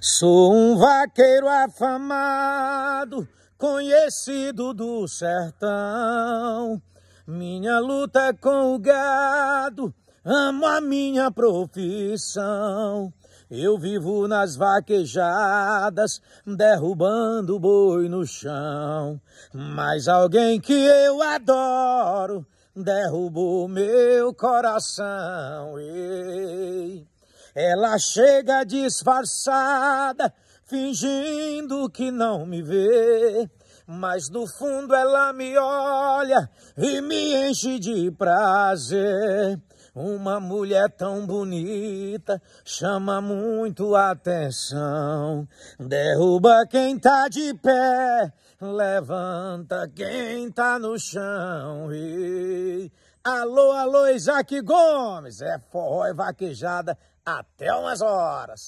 sou um vaqueiro afamado, conhecido do sertão. Minha luta é com o gado, amo a minha profissão. Eu vivo nas vaquejadas, derrubando boi no chão. Mas alguém que eu adoro derrubou meu coração. Ei ela chega disfarçada, fingindo que não me vê. Mas no fundo ela me olha e me enche de prazer. Uma mulher tão bonita chama muito atenção. Derruba quem tá de pé, levanta quem tá no chão. E Alô, alô, Isaac Gomes. É forró e vaquejada até umas horas.